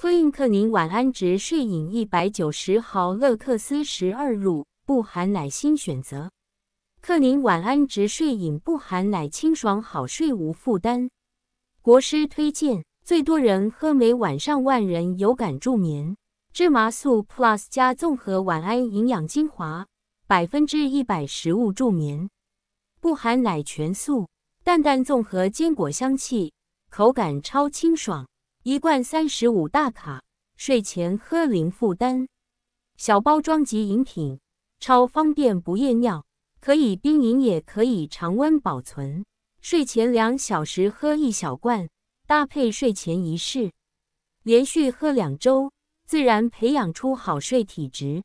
飞印克宁晚安值睡饮一百九十毫勒克斯十二入，不含奶新选择克宁晚安值睡饮不含奶，清爽好睡无负担。国师推荐，最多人喝，每晚上万人有感助眠。芝麻素 Plus 加综合晚安营养精华，百分之一百食物助眠，不含奶全素，淡淡综合坚果香气，口感超清爽。一罐三十五大卡，睡前喝零负担，小包装及饮品，超方便不夜尿，可以冰饮也可以常温保存。睡前两小时喝一小罐，搭配睡前仪式，连续喝两周，自然培养出好睡体质。